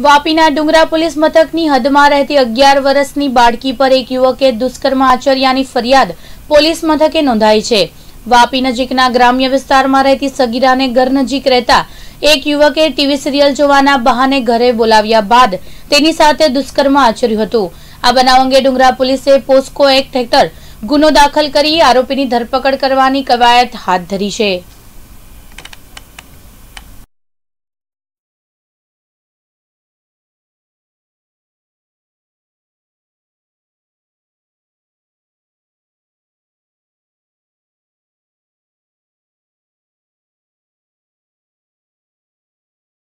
વાપીના ડુંગરા પોલીસ મથકની હદમાં રહેતી અગિયાર વર્ષની બાળકી પર એક યુવકે દુષ્કર્મ આચર્યાની ફરિયાદ પોલીસ મથકે નોંધાઈ છે વાપી નજીકના ગ્રામ્ય વિસ્તારમાં રહેતી સગીરાને ઘર નજીક રહેતા એક યુવકે ટીવી સિરિયલ જોવાના બહાને ઘરે બોલાવ્યા બાદ તેની સાથે દુષ્કર્મ આચર્યું હતું આ બનાવ અંગે ડુંગરા પોલીસે પોસ્કો એક્ટ હેઠળ ગુનો દાખલ કરી આરોપીની ધરપકડ કરવાની કવાયત હાથ ધરી છે